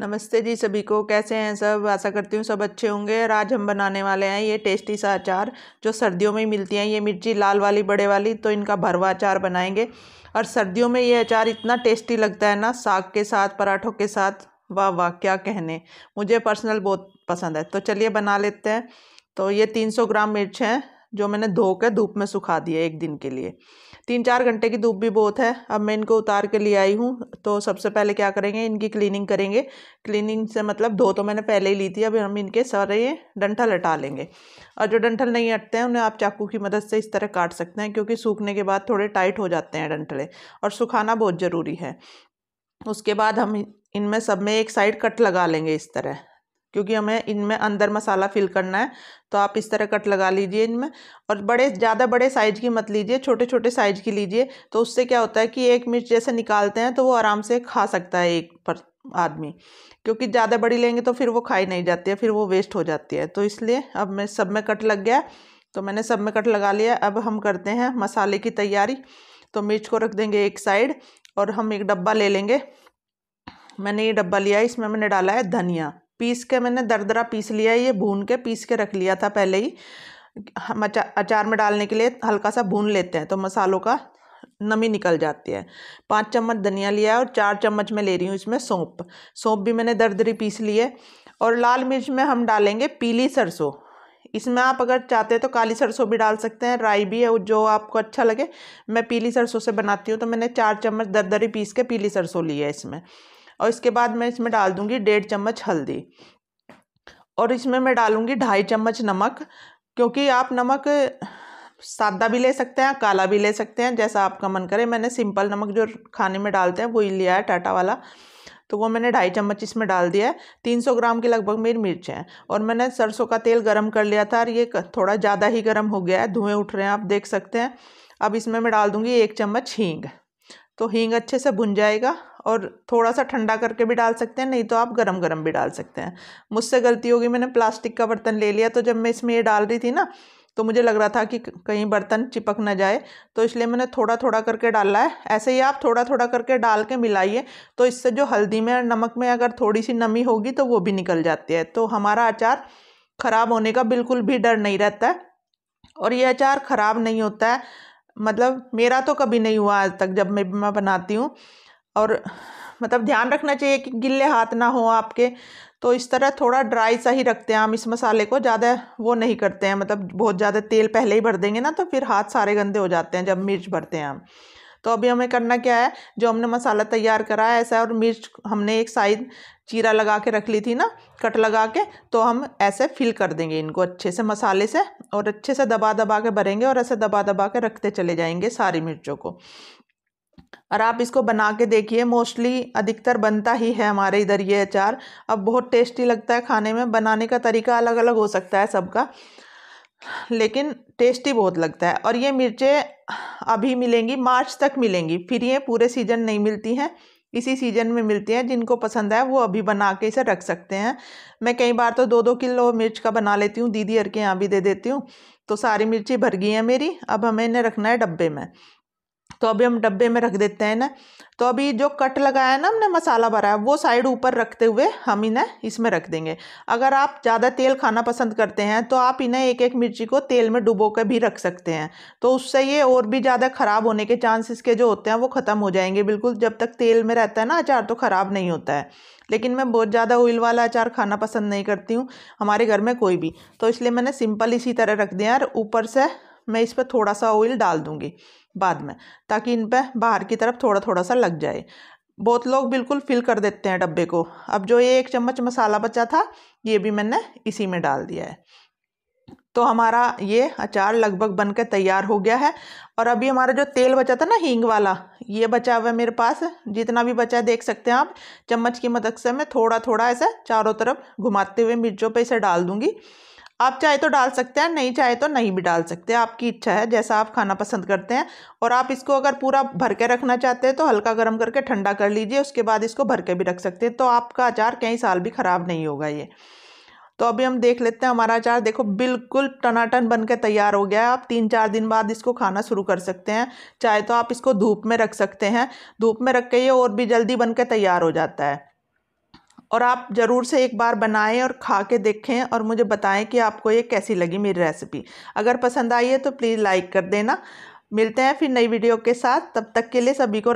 नमस्ते जी सभी को कैसे हैं सब आशा करती हूँ सब अच्छे होंगे और आज हम बनाने वाले हैं ये टेस्टी सा अचार जो सर्दियों में ही मिलती हैं ये मिर्ची लाल वाली बड़े वाली तो इनका भरवा अचार बनाएंगे और सर्दियों में ये अचार इतना टेस्टी लगता है ना साग के साथ पराठों के साथ वाह वाह क्या कहने मुझे पर्सनल बहुत पसंद है तो चलिए बना लेते हैं तो ये तीन सौ ग्राम मिर्च हैं जो मैंने धो के धूप में सुखा दिए एक दिन के लिए तीन चार घंटे की धूप भी बहुत है अब मैं इनको उतार के ले आई हूँ तो सबसे पहले क्या करेंगे इनकी क्लीनिंग करेंगे क्लीनिंग से मतलब धो तो मैंने पहले ही ली थी अब हम इनके सारे डंठल हटा लेंगे और जो डंठल नहीं हटते हैं उन्हें आप चाकू की मदद से इस तरह काट सकते हैं क्योंकि सूखने के बाद थोड़े टाइट हो जाते हैं डंठले और सुखाना बहुत ज़रूरी है उसके बाद हम इनमें सब में एक साइड कट लगा लेंगे इस तरह क्योंकि हमें इनमें अंदर मसाला फिल करना है तो आप इस तरह कट लगा लीजिए इनमें और बड़े ज़्यादा बड़े साइज़ की मत लीजिए छोटे छोटे साइज़ की लीजिए तो उससे क्या होता है कि एक मिर्च जैसे निकालते हैं तो वो आराम से खा सकता है एक पर आदमी क्योंकि ज़्यादा बड़ी लेंगे तो फिर वो खाई नहीं जाती है फिर वो वेस्ट हो जाती है तो इसलिए अब मैं सब में कट लग गया तो मैंने सब में कट लगा लिया अब हम करते हैं मसाले की तैयारी तो मिर्च को रख देंगे एक साइड और हम एक डब्बा ले लेंगे मैंने ये डब्बा लिया इसमें मैंने डाला है धनिया पीस के मैंने दरदरा पीस लिया है ये भून के पीस के रख लिया था पहले ही हम अचार में डालने के लिए हल्का सा भून लेते हैं तो मसालों का नमी निकल जाती है पाँच चम्मच धनिया लिया है और चार चम्मच मैं ले रही हूँ इसमें सौंप सौंप भी मैंने दरदरी पीस ली है और लाल मिर्च में हम डालेंगे पीली सरसों इसमें आप अगर चाहते हैं तो काली सरसों भी डाल सकते हैं राई भी है जो आपको अच्छा लगे मैं पीली सरसों से बनाती हूँ तो मैंने चार चम्मच दरदरी पीस के पीली सरसों ली है इसमें और इसके बाद मैं इसमें डाल दूँगी डेढ़ चम्मच हल्दी और इसमें मैं डालूँगी ढाई चम्मच नमक क्योंकि आप नमक सादा भी ले सकते हैं काला भी ले सकते हैं जैसा आपका मन करे मैंने सिंपल नमक जो खाने में डालते हैं वो ही लिया है टाटा वाला तो वो मैंने ढाई चम्मच इसमें डाल दिया है तीन सौ ग्राम के लगभग मेरी मिर्च है और मैंने सरसों का तेल गर्म कर लिया था और ये थोड़ा ज़्यादा ही गर्म हो गया है धुएँ उठ रहे हैं आप देख सकते हैं अब इसमें मैं डाल दूँगी एक चम्मच हींग तो हींग अच्छे से भुन जाएगा और थोड़ा सा ठंडा करके भी डाल सकते हैं नहीं तो आप गरम गरम भी डाल सकते हैं मुझसे गलती होगी मैंने प्लास्टिक का बर्तन ले लिया तो जब मैं इसमें ये डाल रही थी ना तो मुझे लग रहा था कि कहीं बर्तन चिपक ना जाए तो इसलिए मैंने थोड़ा थोड़ा करके डाला है ऐसे ही आप थोड़ा थोड़ा करके डाल के मिलाइए तो इससे जो हल्दी में और नमक में अगर थोड़ी सी नमी होगी तो वो भी निकल जाती है तो हमारा अचार ख़राब होने का बिल्कुल भी डर नहीं रहता है और ये अचार ख़राब नहीं होता है मतलब मेरा तो कभी नहीं हुआ आज तक जब मैं मैं बनाती हूँ और मतलब ध्यान रखना चाहिए कि गिले हाथ ना हो आपके तो इस तरह थोड़ा ड्राई सा ही रखते हैं हम इस मसाले को ज़्यादा वो नहीं करते हैं मतलब बहुत ज़्यादा तेल पहले ही भर देंगे ना तो फिर हाथ सारे गंदे हो जाते हैं जब मिर्च भरते हैं हम तो अभी हमें करना क्या है जो हमने मसाला तैयार करा है ऐसा और मिर्च हमने एक साइड चीरा लगा के रख ली थी ना कट लगा के तो हम ऐसे फिल कर देंगे इनको अच्छे से मसाले से और अच्छे से दबा दबा के भरेंगे और ऐसे दबा दबा के रखते चले जाएंगे सारी मिर्चों को और आप इसको बना के देखिए मोस्टली अधिकतर बनता ही है हमारे इधर ये अचार अब बहुत टेस्टी लगता है खाने में बनाने का तरीका अलग अलग हो सकता है सबका लेकिन टेस्टी बहुत लगता है और ये मिर्चें अभी मिलेंगी मार्च तक मिलेंगी फिर ये पूरे सीज़न नहीं मिलती हैं इसी सीज़न में मिलती हैं जिनको पसंद है वो अभी बना के इसे रख सकते हैं मैं कई बार तो दो दो किलो मिर्च का बना लेती हूँ दीदी हर के यहाँ भी दे देती हूँ तो सारी मिर्ची भर गई हैं मेरी अब हमें इन्हें रखना है डब्बे में तो अभी हम डब्बे में रख देते हैं ना तो अभी जो कट लगाया ना हमने मसाला भरा है वो साइड ऊपर रखते हुए हम इन्हें इसमें रख देंगे अगर आप ज़्यादा तेल खाना पसंद करते हैं तो आप इन्हें एक एक मिर्ची को तेल में डुबो कर भी रख सकते हैं तो उससे ये और भी ज़्यादा ख़राब होने के चांसेस के जो होते हैं वो ख़त्म हो जाएंगे बिल्कुल जब तक तेल में रहता है ना अचार तो ख़राब नहीं होता है लेकिन मैं बहुत ज़्यादा ऑयल वाला अचार खाना पसंद नहीं करती हूँ हमारे घर में कोई भी तो इसलिए मैंने सिंपल इसी तरह रख दिया और ऊपर से मैं इस पर थोड़ा सा ऑयल डाल दूँगी बाद में ताकि इन पर बाहर की तरफ थोड़ा थोड़ा सा लग जाए बहुत लोग बिल्कुल फिल कर देते हैं डब्बे को अब जो ये एक चम्मच मसाला बचा था ये भी मैंने इसी में डाल दिया है तो हमारा ये अचार लगभग बन तैयार हो गया है और अभी हमारा जो तेल बचा था ना हींग वाला ये बचा हुआ है मेरे पास जितना भी बचा है देख सकते हैं आप चम्मच की मदद से मैं थोड़ा थोड़ा ऐसे चारों तरफ घुमाते हुए मिर्चों पे इसे डाल दूँगी आप चाहे तो डाल सकते हैं नहीं चाहे तो नहीं भी डाल सकते आपकी इच्छा है जैसा आप खाना पसंद करते हैं और आप इसको अगर पूरा भर के रखना चाहते हैं तो हल्का गर्म करके ठंडा कर लीजिए उसके बाद इसको भर के भी रख सकते हैं तो आपका अचार कई साल भी ख़राब नहीं होगा ये तो अभी हम देख लेते हैं हमारा अचार देखो बिल्कुल टनाटन बन के तैयार हो गया है आप तीन चार दिन बाद इसको खाना शुरू कर सकते हैं चाहे तो आप इसको धूप में रख सकते हैं धूप में रख के ये और भी जल्दी बन के तैयार हो जाता है और आप ज़रूर से एक बार बनाएं और खा के देखें और मुझे बताएं कि आपको ये कैसी लगी मेरी रेसिपी अगर पसंद आई है तो प्लीज़ लाइक कर देना मिलते हैं फिर नई वीडियो के साथ तब तक के लिए सभी को